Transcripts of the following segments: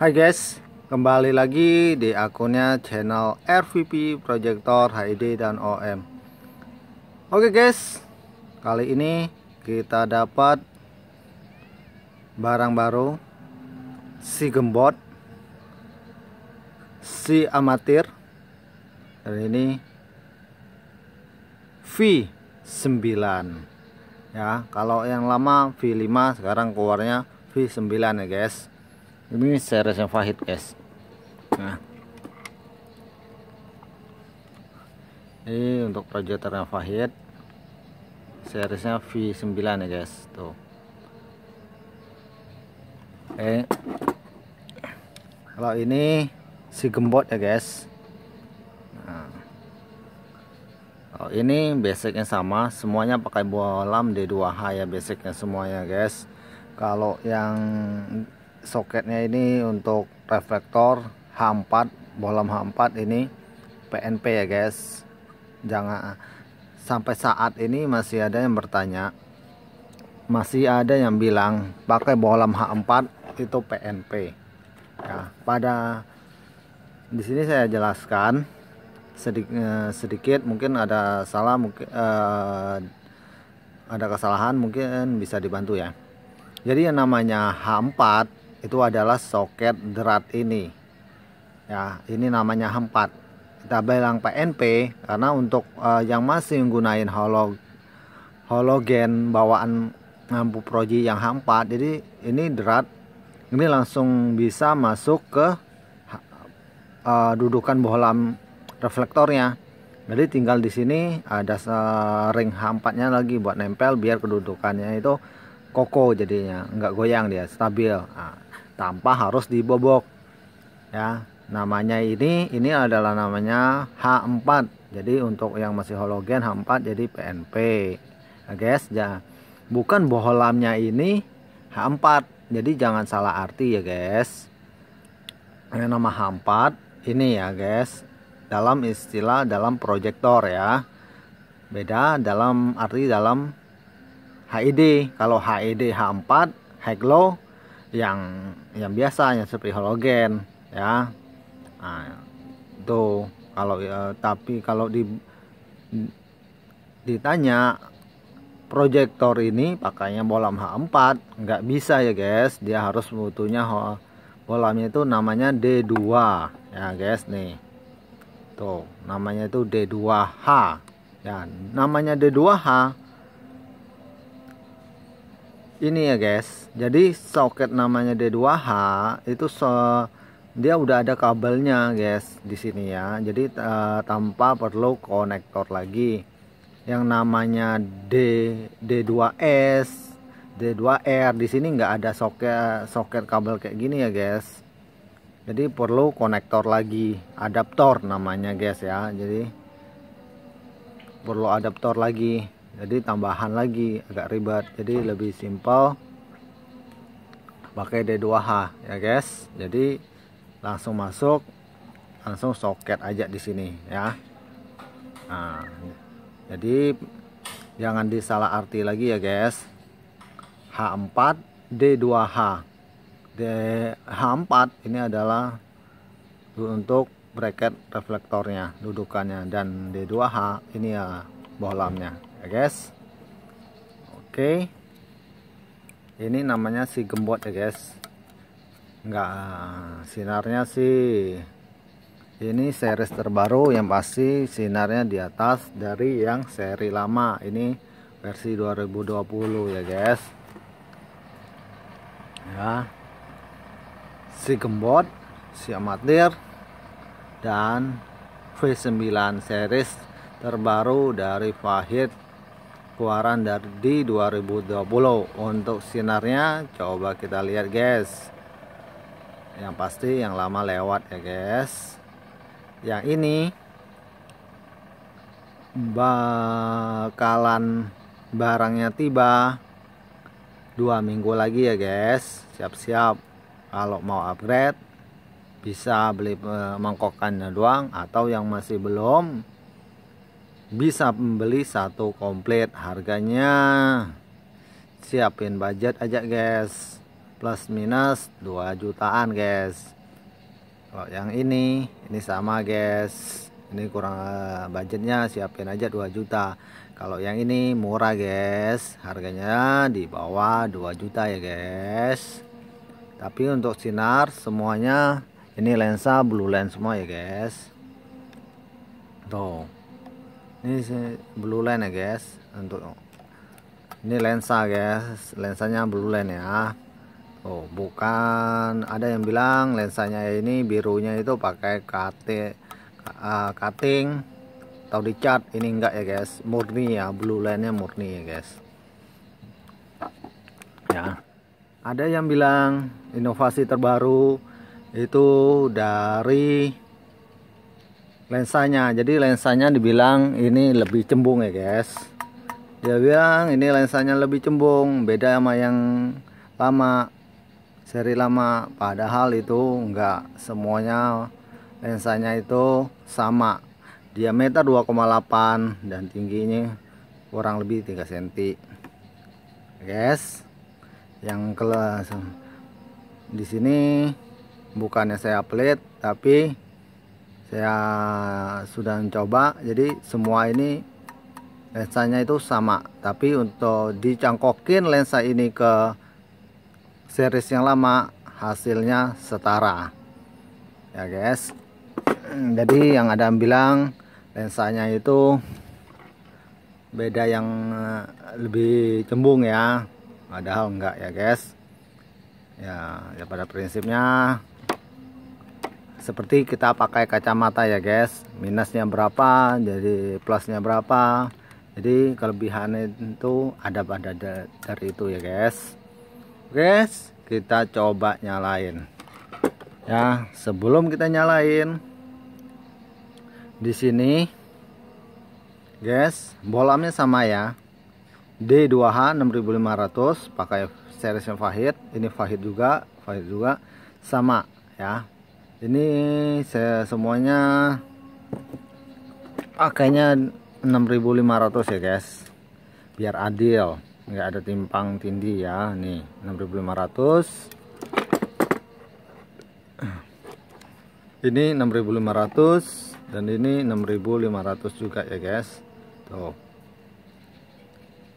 Hai guys, kembali lagi di akunnya channel RVP Projector HID dan OM. Oke guys, kali ini kita dapat barang baru si gembot, si amatir, dan ini V9 ya kalau yang lama V5 sekarang keluarnya V9 ya guys ini seriesnya yang Fahid guys nah ini untuk proyektornya Fahid seriesnya V9 ya guys tuh eh kalau ini si gembot ya guys nah. kalau ini basicnya sama semuanya pakai bolam D2H ya basicnya semuanya guys kalau yang soketnya ini untuk reflektor H4 bolam H4 ini PNP ya guys jangan ah, sampai saat ini masih ada yang bertanya masih ada yang bilang pakai bolam H4 itu PNP ya pada di sini saya jelaskan sedikit, eh, sedikit mungkin ada salah mungkin eh, ada kesalahan mungkin bisa dibantu ya jadi yang namanya H4 itu adalah soket derat ini ya ini namanya H4 kita bilang PNP karena untuk uh, yang masih menggunakan holo, hologen bawaan lampu proji yang H4 jadi ini derat ini langsung bisa masuk ke uh, dudukan bohlam reflektornya jadi tinggal di sini ada ring nya lagi buat nempel biar kedudukannya itu kokoh jadinya nggak goyang dia stabil nah, tanpa harus dibobok ya namanya ini ini adalah namanya H4 jadi untuk yang masih hologen H4 jadi PNP ya nah, guys ya bukan bohlamnya ini H4 jadi jangan salah arti ya guys ini nama H4 ini ya guys dalam istilah dalam proyektor ya beda dalam arti dalam HID kalau HID H4 high low yang yang biasa yang seperti halogen ya nah, itu kalau eh, tapi kalau di ditanya proyektor ini pakainya bolam H4 nggak bisa ya guys dia harus butuhnya bolamnya itu namanya D2 ya guys nih tuh namanya itu D2H ya namanya D2H ini ya guys jadi soket namanya D2H itu so dia udah ada kabelnya guys di sini ya jadi uh, tanpa perlu konektor lagi yang namanya D D2S D2R di sini nggak ada soket soket kabel kayak gini ya guys jadi perlu konektor lagi adaptor namanya guys ya jadi perlu adaptor lagi jadi tambahan lagi agak ribet jadi lebih simpel pakai D2H ya guys jadi langsung masuk langsung soket aja di sini ya nah, jadi jangan disalah arti lagi ya guys H4 D2H D H4 ini adalah untuk bracket reflektornya dudukannya dan D2H ini ya bohlamnya ya guys oke ini namanya si gembot ya guys enggak ah, sinarnya sih ini series terbaru yang pasti sinarnya di atas dari yang seri lama ini versi 2020 ya guys ya si gembot si amatir dan V9 series terbaru dari Fahid keluaran dari 2020 untuk sinarnya coba kita lihat guys yang pasti yang lama lewat ya guys yang ini bakalan barangnya tiba dua minggu lagi ya guys siap-siap kalau mau upgrade bisa beli eh, mangkokannya doang atau yang masih belum bisa membeli satu komplit harganya siapin budget aja guys plus minus 2 jutaan guys kalau yang ini ini sama guys ini kurang eh, budgetnya siapin aja 2 juta kalau yang ini murah guys harganya di bawah 2 juta ya guys tapi untuk sinar semuanya ini lensa blue lens semua ya guys tuh ini blue line ya guys untuk ini lensa guys lensanya blue line ya Oh bukan ada yang bilang lensanya ini birunya itu pakai KT uh, cutting atau dicat ini enggak ya guys murni ya blue line nya murni ya guys ya ada yang bilang inovasi terbaru itu dari lensanya jadi lensanya dibilang ini lebih cembung ya guys dia bilang ini lensanya lebih cembung beda sama yang lama seri lama padahal itu enggak semuanya lensanya itu sama diameter 2,8 dan tingginya kurang lebih 3 cm guys yang kelas di sini bukannya saya pelit tapi saya sudah mencoba jadi semua ini lensanya itu sama tapi untuk dicangkokin lensa ini ke series yang lama hasilnya setara ya guys jadi yang ada yang bilang lensanya itu beda yang eh, lebih cembung ya padahal enggak ya guys ya, ya pada prinsipnya seperti kita pakai kacamata ya guys minusnya berapa jadi plusnya berapa jadi kelebihannya itu ada pada dari itu ya guys guys kita coba nyalain ya sebelum kita nyalain di sini guys bolamnya sama ya D2H 6500 pakai series yang Fahid ini Fahid juga Fahid juga sama ya ini saya semuanya ah kayaknya 6500 ya guys biar adil nggak ada timpang tindih ya nih 6500 ini 6500 dan ini 6500 juga ya guys tuh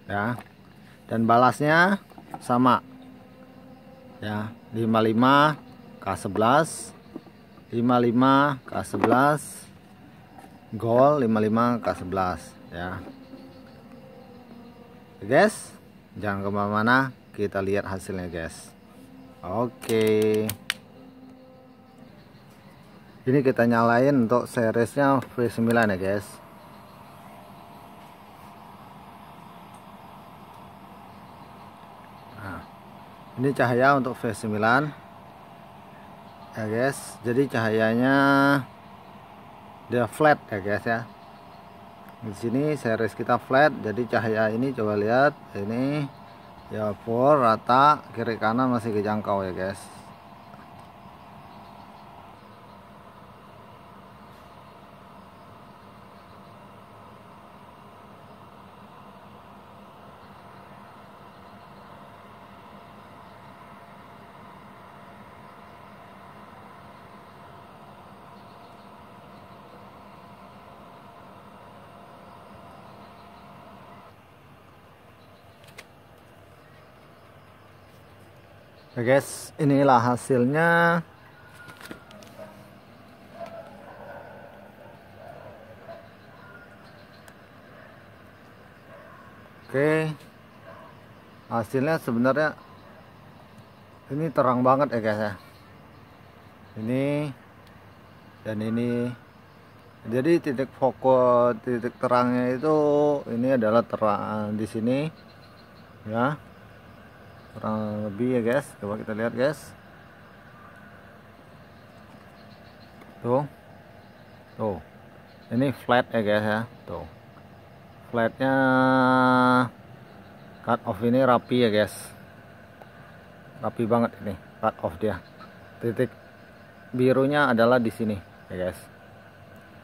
ya dan balasnya sama ya 55 K11 55 K11 gol 55 K11 ya Oke guys jangan kemana-mana kita lihat hasilnya guys Oke ini kita nyalain untuk seriesnya V9 ya guys nah, ini cahaya untuk V9 ya guys jadi cahayanya dia flat ya guys ya di sini series kita flat jadi cahaya ini coba lihat ini ya full rata kiri kanan masih kejangkau ya guys Oke ya guys, inilah hasilnya. Oke. Hasilnya sebenarnya ini terang banget ya guys ya. Ini dan ini. Jadi titik fokus titik terangnya itu ini adalah terang di sini ya kurang lebih ya guys coba kita lihat guys tuh tuh ini flat ya guys ya tuh flatnya cut off ini rapi ya guys rapi banget ini cut off dia titik birunya adalah di sini ya guys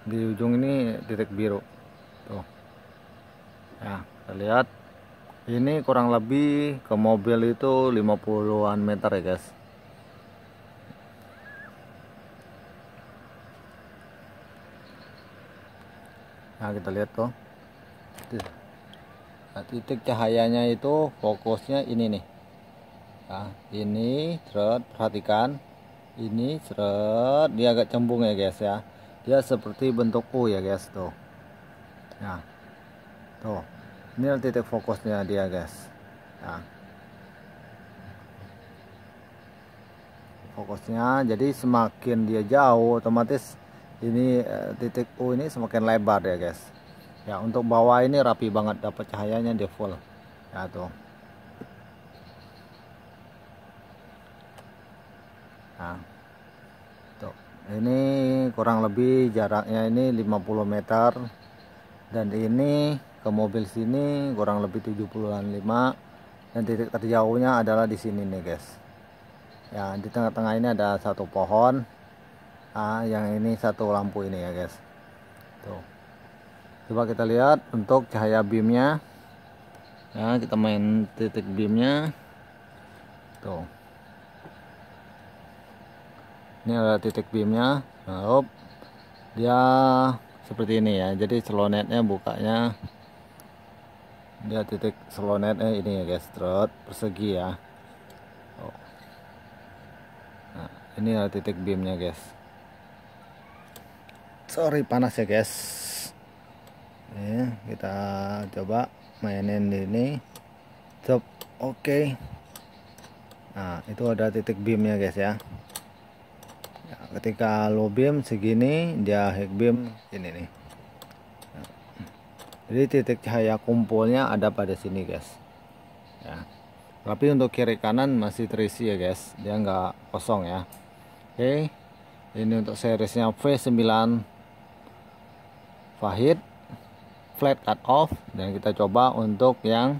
di ujung ini titik biru tuh ya kita lihat ini kurang lebih ke mobil itu 50-an meter ya guys nah kita lihat tuh nah, titik cahayanya itu fokusnya ini nih nah ini seret perhatikan ini seret dia agak cembung ya guys ya dia seperti bentuk U ya guys tuh nah tuh ini titik fokusnya dia guys nah. fokusnya jadi semakin dia jauh otomatis ini eh, titik U ini semakin lebar ya guys ya untuk bawah ini rapi banget dapat cahayanya dia full ya tuh nah tuh ini kurang lebih jaraknya ini 50 meter dan ini ke mobil sini kurang lebih an 70-an lima dan titik terjauhnya adalah di sini nih guys ya di tengah-tengah ini ada satu pohon ah, yang ini satu lampu ini ya guys tuh coba kita lihat untuk cahaya beamnya ya kita main titik beamnya tuh ini ada titik beamnya nah, dia seperti ini ya jadi celonetnya bukanya dia titik selonetnya eh, ini ya guys trot persegi ya oh. nah, ini adalah titik beamnya guys sorry panas ya guys ya, kita coba mainin di ini top oke okay. nah itu ada titik beamnya guys ya nah, ketika low beam segini dia high beam ini nih jadi titik cahaya kumpulnya ada pada sini guys ya tapi untuk kiri kanan masih terisi ya guys dia nggak kosong ya oke ini untuk seriesnya V9 Fahid flat cut off dan kita coba untuk yang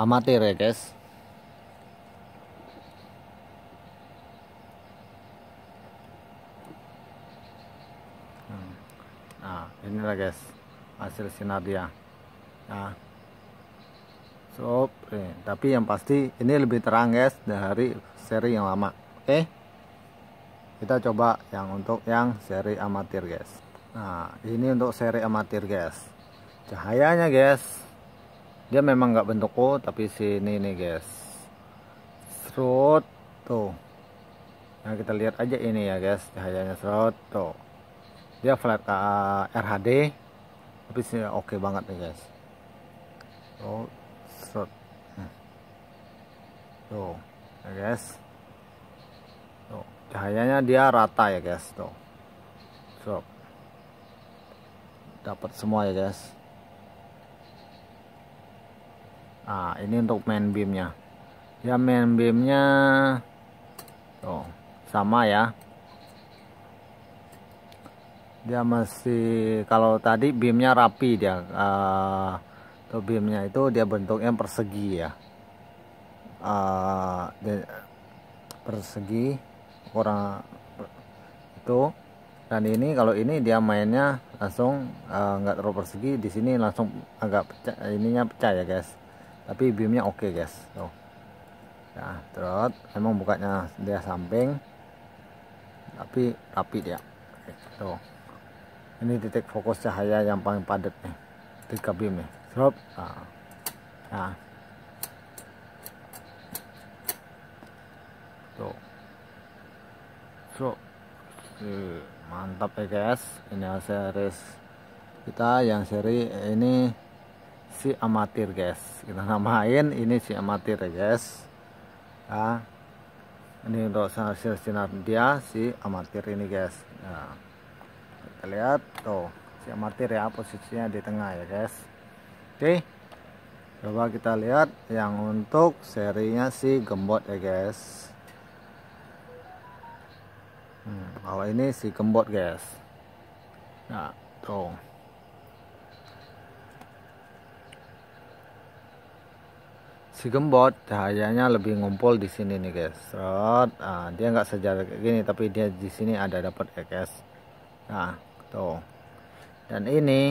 amatir ya guys hmm. nah inilah guys hasil sinar dia nah so eh, tapi yang pasti ini lebih terang guys dari seri yang lama oke eh, okay? kita coba yang untuk yang seri amatir guys nah ini untuk seri amatir guys cahayanya guys dia memang nggak bentuk tapi sini nih guys Strut tuh Nah kita lihat aja ini ya guys cahayanya strut tuh dia flat uh, ah, RHD Habisnya oke okay banget nih guys. Oh, shot. Hmm. Tuh, ya guys. Tuh, cahayanya dia rata ya guys. Tuh, shot. Dapat semua ya guys. Ah, ini untuk main beamnya. Ya main beamnya, tuh, sama ya dia masih kalau tadi beamnya rapi dia uh, tuh beamnya itu dia bentuknya persegi ya uh, dia, persegi kurang itu dan ini kalau ini dia mainnya langsung eh, nggak uh, terlalu persegi di sini langsung agak pecah ininya pecah ya guys tapi beamnya oke okay guys tuh ya terus emang bukanya dia samping tapi rapi dia tuh ini titik fokus cahaya yang paling padat nih tiga beam nih drop nah. nah. tuh drop mantap ya e guys ini series kita yang seri ini si amatir guys kita namain ini si amatir ya guys nah. ini untuk hasil sinar dia si amatir ini guys nah kita lihat tuh si amatir ya posisinya di tengah ya guys oke coba kita lihat yang untuk serinya si gembot ya guys hmm, kalau ini si gembot guys nah tuh si gembot cahayanya lebih ngumpul di sini nih guys Serot, nah, dia nggak sejajar kayak gini tapi dia di sini ada dapat ya guys nah tuh gitu. dan ini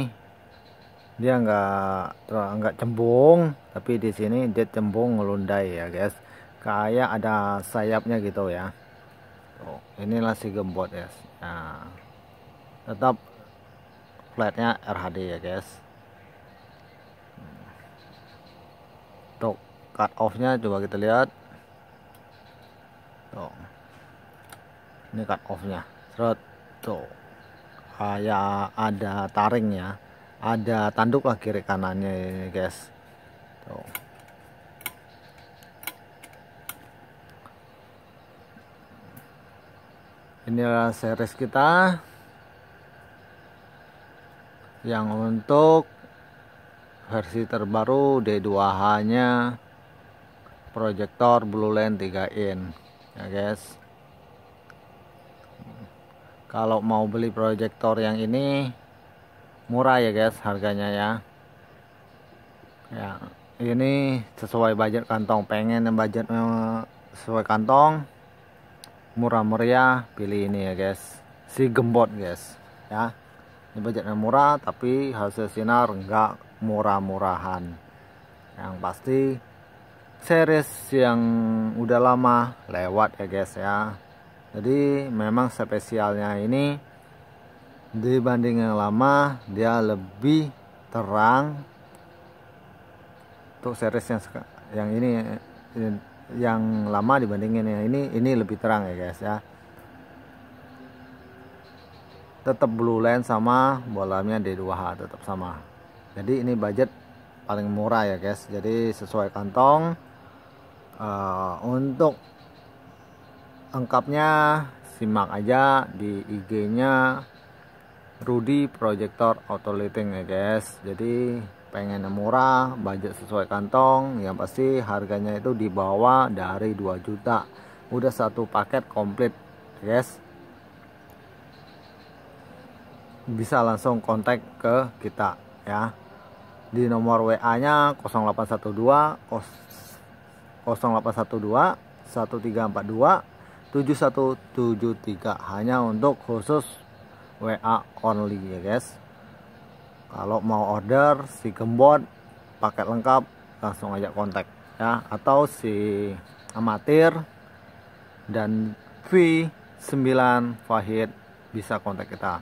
dia nggak nggak cembung tapi di sini dia cembung ngelundai ya guys kayak ada sayapnya gitu ya tuh inilah si gembot ya nah tetap flatnya RHD ya guys untuk cut offnya coba kita lihat tuh ini cut offnya nya tuh kayak ada taringnya, ada tanduk lah kiri kanannya guys tuh inilah series kita yang untuk versi terbaru D2H nya proyektor blue lens 3 in ya guys kalau mau beli proyektor yang ini murah ya guys harganya ya ya ini sesuai budget kantong pengen yang budget sesuai kantong murah meriah pilih ini ya guys si gembot guys ya ini budgetnya murah tapi hasil sinar enggak murah-murahan yang pasti series yang udah lama lewat ya guys ya jadi memang spesialnya ini dibanding yang lama dia lebih terang untuk series yang yang ini yang lama dibandingin yang ini ini lebih terang ya guys ya tetap blue line sama bolamnya D2H tetap sama jadi ini budget paling murah ya guys jadi sesuai kantong uh, untuk lengkapnya simak aja di IG-nya Rudy Projector Auto Lighting ya guys. Jadi pengen yang murah, budget sesuai kantong, yang pasti harganya itu di bawah dari 2 juta. Udah satu paket komplit, guys. Bisa langsung kontak ke kita ya. Di nomor WA-nya 0812 0812 1342 7173 hanya untuk khusus WA only ya guys kalau mau order si gembot paket lengkap langsung aja kontak ya atau si amatir dan V9 Fahid bisa kontak kita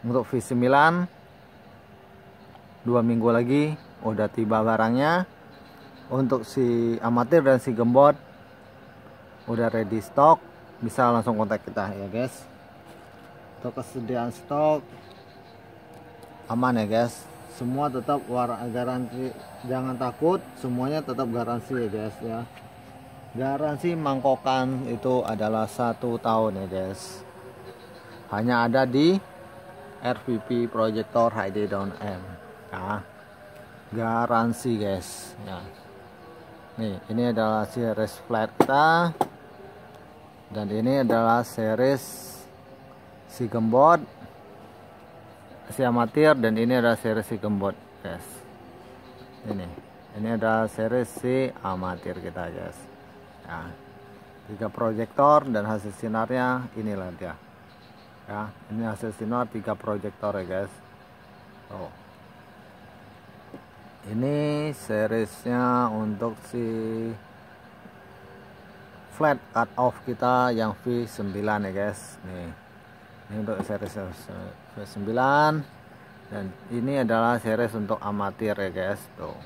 untuk V9 dua minggu lagi udah tiba barangnya untuk si amatir dan si gembot udah ready stock bisa langsung kontak kita ya guys untuk kesediaan stok aman ya guys semua tetap garansi jangan takut semuanya tetap garansi ya guys ya garansi mangkokan itu adalah satu tahun ya guys hanya ada di RVP Projector HD Down M ya garansi guys ya nih ini adalah si kita dan ini adalah series si gembot si amatir dan ini adalah series si gembot guys ini ini adalah series si amatir kita guys ya tiga proyektor dan hasil sinarnya inilah dia ya. ya ini hasil sinar tiga proyektor ya guys oh ini seriesnya untuk si flat cut off kita yang V9 ya guys nih ini untuk series V9 dan ini adalah series untuk amatir ya guys tuh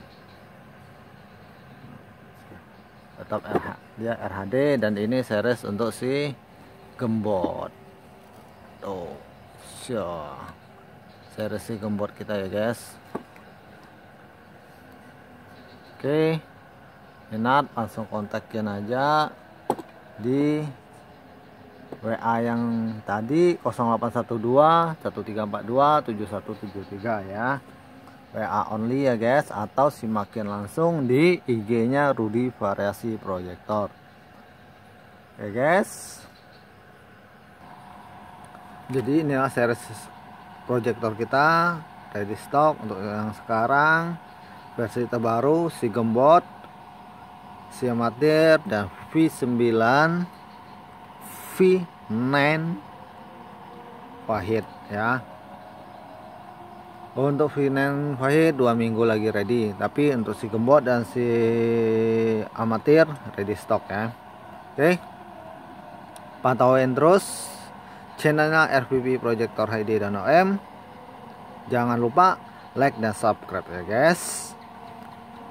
tetap RH, dia RHD dan ini series untuk si gembot tuh sure. series si gembot kita ya guys oke okay minat langsung kontakin aja di WA yang tadi 0812 1342 7173 ya. WA only ya guys atau simakin langsung di IG-nya Rudy Variasi Proyektor. Oke guys. Jadi inilah series proyektor kita ready stock untuk yang sekarang versi terbaru si gembot, si amatir dan V9 v Wahid ya oh, untuk V9 Wahid dua minggu lagi ready tapi untuk si gembot dan si amatir ready stock ya oke pantauin terus channelnya RPP Projector HD dan OM jangan lupa like dan subscribe ya guys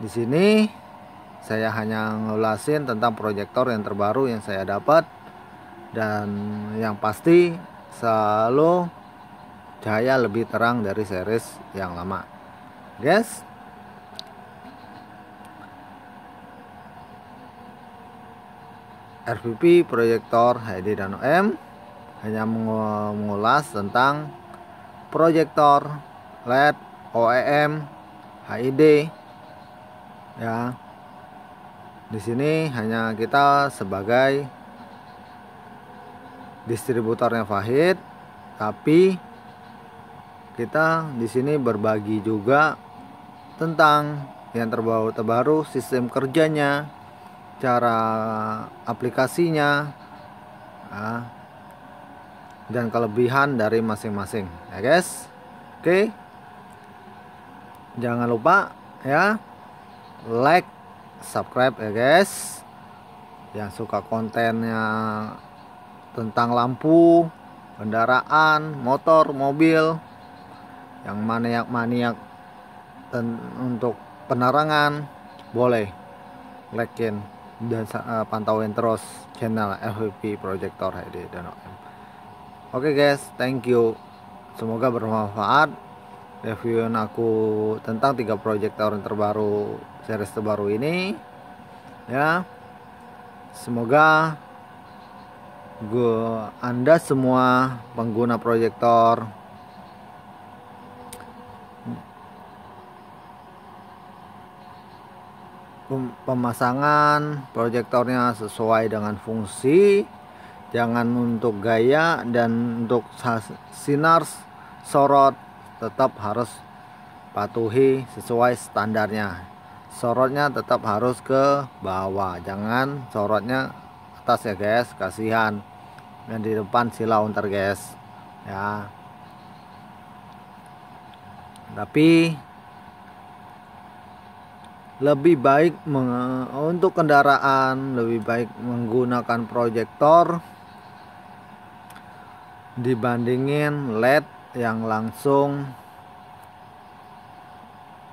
di sini saya hanya ngulasin tentang proyektor yang terbaru yang saya dapat dan yang pasti selalu cahaya lebih terang dari series yang lama guys RVP proyektor HD dan OM hanya mengulas tentang proyektor LED OEM HID ya di sini hanya kita sebagai distributornya Fahid, tapi kita di sini berbagi juga tentang yang terbaru terbaru sistem kerjanya, cara aplikasinya, ah, dan kelebihan dari masing-masing, ya guys. Oke, jangan lupa ya like subscribe ya guys yang suka kontennya tentang lampu kendaraan motor mobil yang maniak-maniak untuk penerangan boleh lekin dan uh, pantauin terus channel LVP Projector HD Oke okay guys, thank you. Semoga bermanfaat reviewin aku tentang tiga project tahun terbaru series terbaru ini ya semoga gue anda semua pengguna proyektor pemasangan proyektornya sesuai dengan fungsi jangan untuk gaya dan untuk sinar sorot tetap harus patuhi sesuai standarnya sorotnya tetap harus ke bawah jangan sorotnya atas ya guys kasihan yang di depan silau ntar guys ya tapi lebih baik untuk kendaraan lebih baik menggunakan proyektor dibandingin LED yang langsung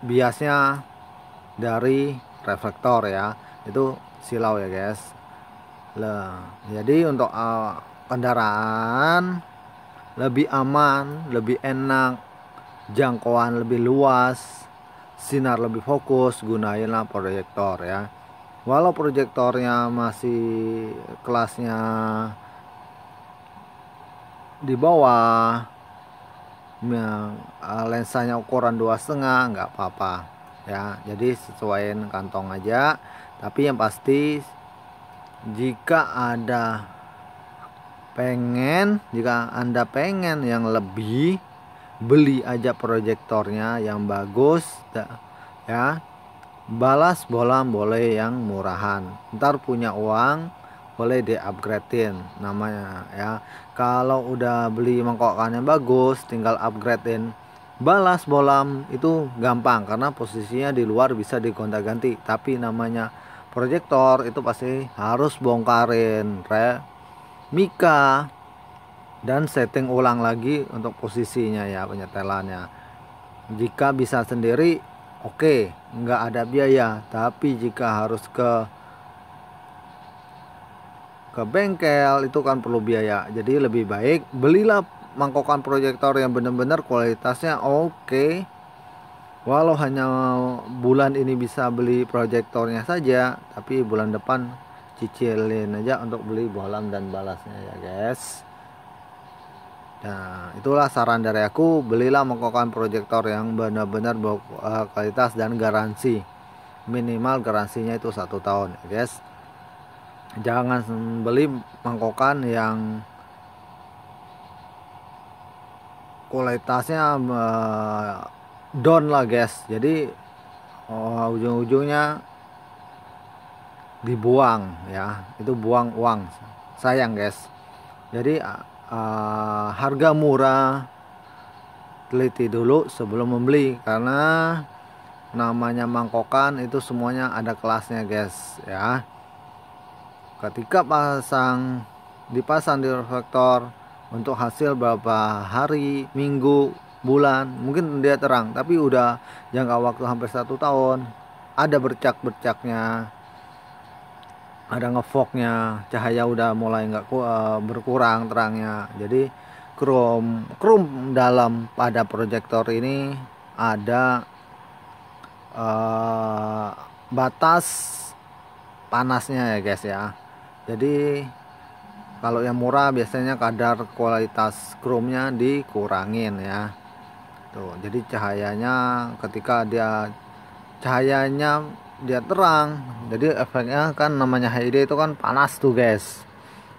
biasnya dari reflektor ya itu silau ya guys lah jadi untuk uh, kendaraan lebih aman lebih enak jangkauan lebih luas sinar lebih fokus gunainlah proyektor ya walau proyektornya masih kelasnya di bawah Eh, lensanya ukuran dua setengah nggak apa-apa ya jadi sesuaiin kantong aja tapi yang pasti jika ada pengen jika anda pengen yang lebih beli aja proyektornya yang bagus ya balas bola boleh yang murahan ntar punya uang boleh di upgradein namanya ya kalau udah beli mangkokannya bagus tinggal upgradein balas bolam itu gampang karena posisinya di luar bisa digonta-ganti tapi namanya proyektor itu pasti harus bongkarin re mika dan setting ulang lagi untuk posisinya ya penyetelannya jika bisa sendiri oke okay, nggak ada biaya tapi jika harus ke ke bengkel itu kan perlu biaya jadi lebih baik belilah mangkokan proyektor yang benar-benar kualitasnya oke okay. walau hanya bulan ini bisa beli proyektornya saja tapi bulan depan cicilin aja untuk beli bolam dan balasnya ya guys Nah, itulah saran dari aku, belilah mangkokan proyektor yang benar-benar eh, kualitas dan garansi. Minimal garansinya itu satu tahun, ya guys jangan beli mangkokan yang kualitasnya uh, down lah guys jadi uh, ujung-ujungnya dibuang ya itu buang uang sayang guys jadi uh, harga murah teliti dulu sebelum membeli karena namanya mangkokan itu semuanya ada kelasnya guys ya ketika pasang dipasang di reflektor untuk hasil beberapa hari, minggu, bulan, mungkin dia terang, tapi udah jangka waktu hampir satu tahun, ada bercak-bercaknya, ada ngefoknya, cahaya udah mulai nggak eh, berkurang terangnya, jadi krom krom dalam pada proyektor ini ada uh, batas panasnya ya guys ya jadi kalau yang murah biasanya kadar kualitas chrome-nya dikurangin ya tuh jadi cahayanya ketika dia cahayanya dia terang jadi efeknya kan namanya HID itu kan panas tuh guys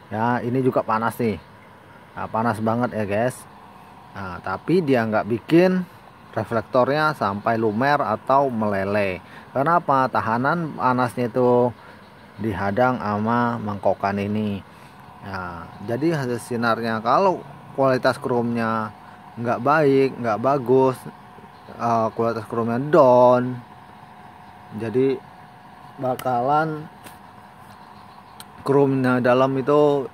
ya ini juga panas nih nah, panas banget ya guys nah, tapi dia nggak bikin reflektornya sampai lumer atau meleleh kenapa tahanan panasnya itu dihadang sama mangkokan ini nah, jadi hasil sinarnya kalau kualitas chrome-nya nggak baik nggak bagus uh, kualitas chrome-nya down jadi bakalan chrome-nya dalam itu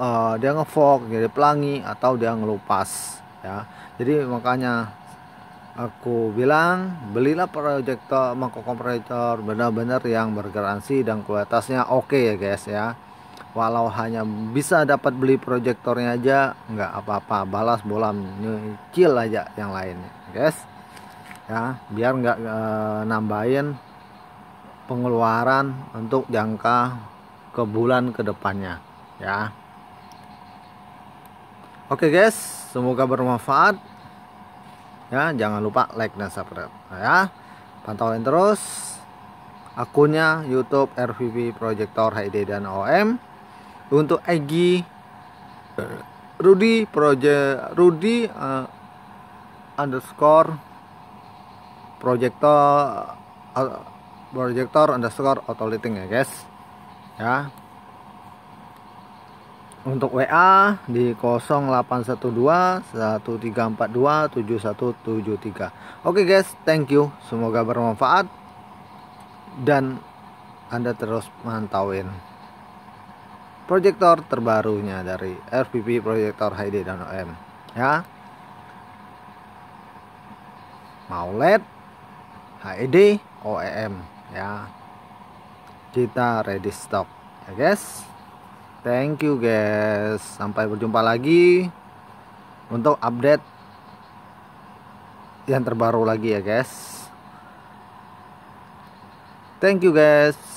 uh, dia ngefog jadi pelangi atau dia ngelupas ya jadi makanya aku bilang belilah proyektor mangkok proyektor benar-benar yang bergaransi dan kualitasnya oke okay ya guys ya walau hanya bisa dapat beli proyektornya aja nggak apa-apa balas bolam nyicil aja yang lainnya guys ya biar nggak e, nambahin pengeluaran untuk jangka ke bulan kedepannya ya oke okay guys semoga bermanfaat ya jangan lupa like dan subscribe ya pantauin terus akunnya YouTube RVP Projector HD dan OM untuk Egi Rudy Project Rudy uh, eh, underscore Projector uh, Projector underscore Autoliting ya guys ya untuk WA di 0812 1342 7173. Oke guys, thank you. Semoga bermanfaat dan Anda terus mantauin proyektor terbarunya dari FPP Proyektor HD dan OM ya. Mau LED, HD, OEM ya. Kita ready stock ya guys thank you guys sampai berjumpa lagi untuk update yang terbaru lagi ya guys thank you guys